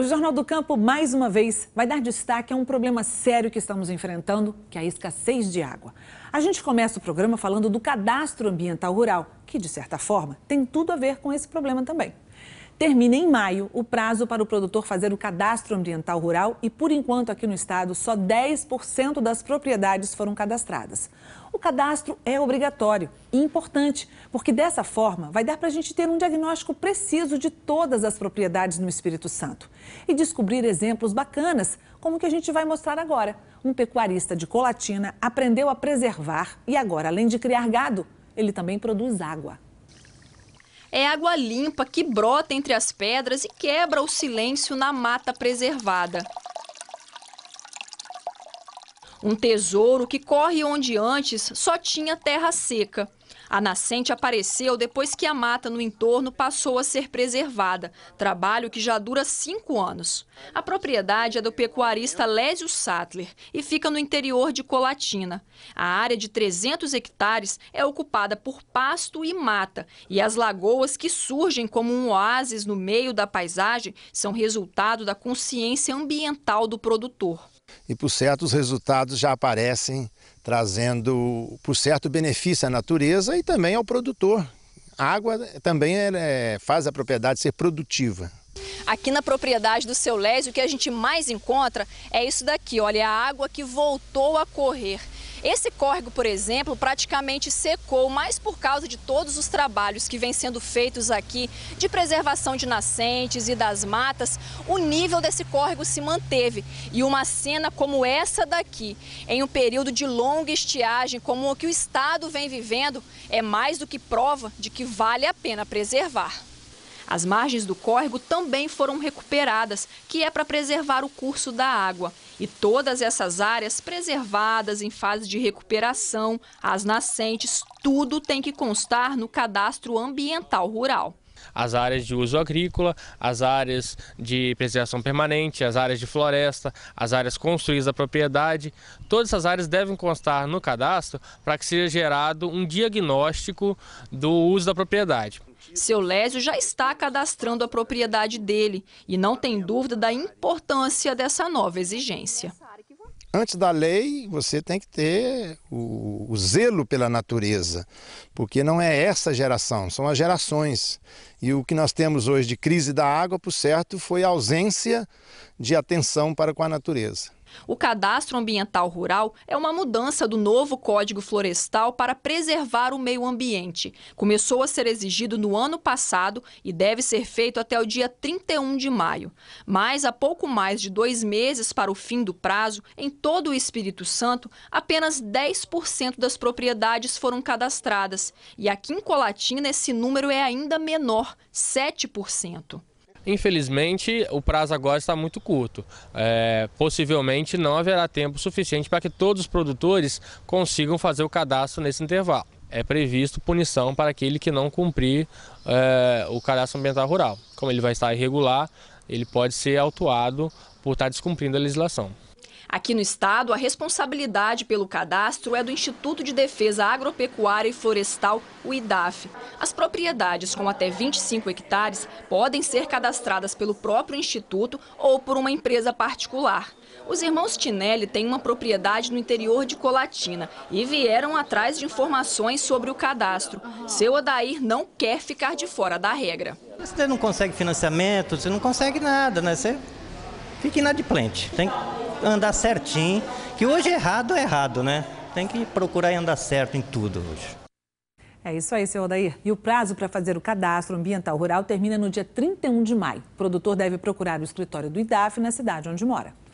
O Jornal do Campo, mais uma vez, vai dar destaque a um problema sério que estamos enfrentando, que é a escassez de água. A gente começa o programa falando do cadastro ambiental rural, que, de certa forma, tem tudo a ver com esse problema também. Termina em maio o prazo para o produtor fazer o cadastro ambiental rural e, por enquanto, aqui no estado, só 10% das propriedades foram cadastradas. O cadastro é obrigatório e importante, porque dessa forma vai dar para a gente ter um diagnóstico preciso de todas as propriedades no Espírito Santo e descobrir exemplos bacanas, como o que a gente vai mostrar agora. Um pecuarista de Colatina aprendeu a preservar e agora, além de criar gado, ele também produz água é água limpa que brota entre as pedras e quebra o silêncio na mata preservada. Um tesouro que corre onde antes só tinha terra seca. A nascente apareceu depois que a mata no entorno passou a ser preservada, trabalho que já dura cinco anos. A propriedade é do pecuarista Lésio Sattler e fica no interior de Colatina. A área de 300 hectares é ocupada por pasto e mata, e as lagoas que surgem como um oásis no meio da paisagem são resultado da consciência ambiental do produtor e, por certo, os resultados já aparecem trazendo, por certo, benefício à natureza e também ao produtor. A água também é, é, faz a propriedade ser produtiva. Aqui na propriedade do seu Lésio, o que a gente mais encontra é isso daqui, olha, a água que voltou a correr. Esse córrego, por exemplo, praticamente secou, mas por causa de todos os trabalhos que vêm sendo feitos aqui de preservação de nascentes e das matas, o nível desse córrego se manteve. E uma cena como essa daqui, em um período de longa estiagem, como o que o estado vem vivendo, é mais do que prova de que vale a pena preservar. As margens do córrego também foram recuperadas, que é para preservar o curso da água. E todas essas áreas preservadas em fase de recuperação, as nascentes, tudo tem que constar no cadastro ambiental rural as áreas de uso agrícola, as áreas de preservação permanente, as áreas de floresta, as áreas construídas da propriedade. Todas essas áreas devem constar no cadastro para que seja gerado um diagnóstico do uso da propriedade. Seu Lésio já está cadastrando a propriedade dele e não tem dúvida da importância dessa nova exigência antes da lei, você tem que ter o, o, zelo pela natureza, porque não é essa geração, são as gerações. E o que nós temos hoje de crise da água, por certo, foi a ausência de atenção para com a natureza. O Cadastro Ambiental Rural é uma mudança do novo Código Florestal para preservar o meio ambiente. Começou a ser exigido no ano passado e deve ser feito até o dia 31 de maio. Mas, há pouco mais de dois meses para o fim do prazo, em todo o Espírito Santo, apenas 10% das propriedades foram cadastradas. E aqui em Colatina, esse número é ainda menor, 7%. Infelizmente, o prazo agora está muito curto. É, possivelmente não haverá tempo suficiente para que todos os produtores consigam fazer o cadastro nesse intervalo. É previsto punição para aquele que não cumprir é, o cadastro ambiental rural. Como ele vai estar irregular, ele pode ser autuado por estar descumprindo a legislação. Aqui no estado, a responsabilidade pelo cadastro é do Instituto de Defesa Agropecuária e Florestal, o IDAF. As propriedades com até 25 hectares podem ser cadastradas pelo próprio instituto ou por uma empresa particular. Os irmãos Tinelli têm uma propriedade no interior de Colatina e vieram atrás de informações sobre o cadastro. Seu Adair não quer ficar de fora da regra. Você não consegue financiamento, você não consegue nada, né? Você fique inadimplente. Tem que andar certinho, que hoje errado é errado, né? Tem que procurar andar certo em tudo hoje. É isso aí, seu Odair. E o prazo para fazer o cadastro ambiental rural termina no dia 31 de maio. O produtor deve procurar o escritório do IDAF na cidade onde mora.